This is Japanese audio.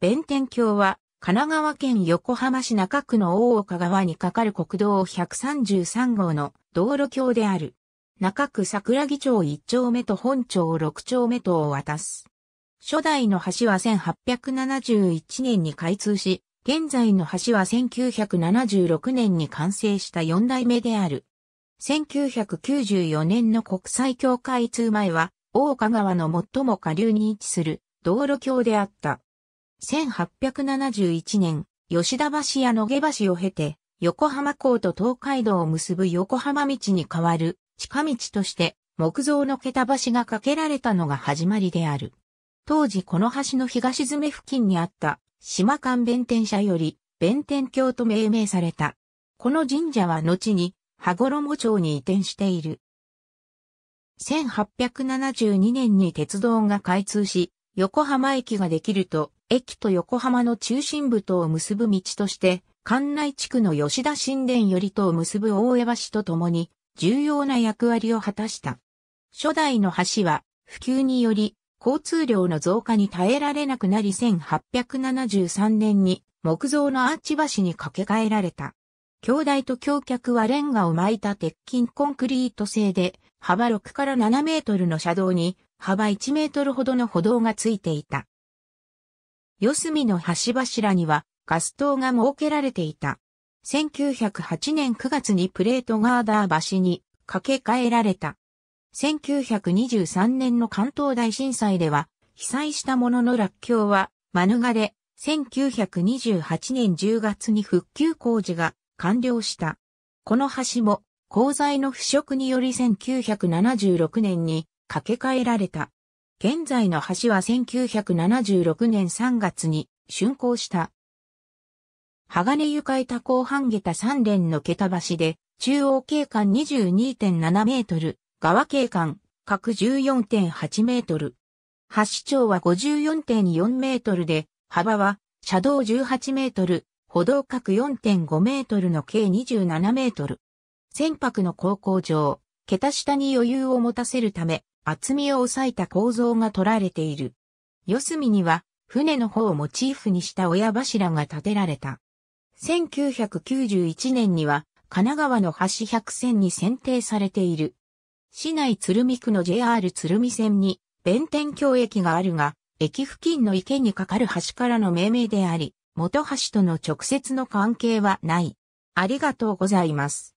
弁天橋は、神奈川県横浜市中区の大岡川に架かる国道133号の道路橋である。中区桜木町1丁目と本町6丁目とを渡す。初代の橋は1871年に開通し、現在の橋は1976年に完成した4代目である。1994年の国際橋開通前は、大岡川の最も下流に位置する道路橋であった。1871年、吉田橋や野毛橋を経て、横浜港と東海道を結ぶ横浜道に変わる近道として木造の桁橋が架けられたのが始まりである。当時この橋の東詰付近にあった島間弁天社より弁天橋と命名された。この神社は後に羽衣町に移転している。1872年に鉄道が開通し、横浜駅ができると、駅と横浜の中心部とを結ぶ道として、関内地区の吉田神殿よりとを結ぶ大江橋とともに、重要な役割を果たした。初代の橋は、普及により、交通量の増加に耐えられなくなり1873年に木造のアーチ橋に架け替えられた。橋台と橋脚はレンガを巻いた鉄筋コンクリート製で、幅6から7メートルの車道に、幅1メートルほどの歩道がついていた。四隅の橋柱にはガス灯が設けられていた。1908年9月にプレートガーダー橋に架け替えられた。1923年の関東大震災では被災したものの落橋は免れ、1928年10月に復旧工事が完了した。この橋も鋼材の腐食により1976年に架け替えられた。現在の橋は1976年3月に竣工した。鋼床板高半下駄3連の桁橋で、中央景観22.7メートル、側景観、角14.8メートル。橋長は54.4メートルで、幅は車道18メートル、歩道角4.5メートルの計27メートル。船舶の航行上、桁下に余裕を持たせるため、厚みを抑えた構造が取られている。四隅には、船の方をモチーフにした親柱が建てられた。1991年には、神奈川の橋百線に選定されている。市内鶴見区の JR 鶴見線に、弁天橋駅があるが、駅付近の池に架かる橋からの命名であり、元橋との直接の関係はない。ありがとうございます。